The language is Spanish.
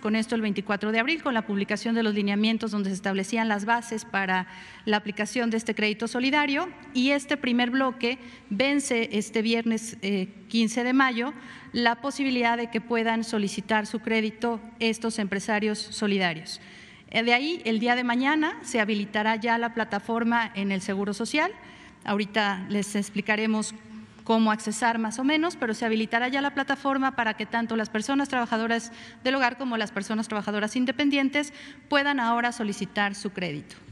con esto el 24 de abril, con la publicación de los lineamientos donde se establecían las bases para la aplicación de este crédito solidario. Y este primer bloque vence este viernes 15 eh, de mayo la posibilidad de que puedan solicitar su crédito estos empresarios solidarios. Eh, de ahí, el día de mañana se habilitará ya la plataforma en el Seguro Social. Ahorita les explicaremos cómo accesar más o menos, pero se habilitará ya la plataforma para que tanto las personas trabajadoras del hogar como las personas trabajadoras independientes puedan ahora solicitar su crédito.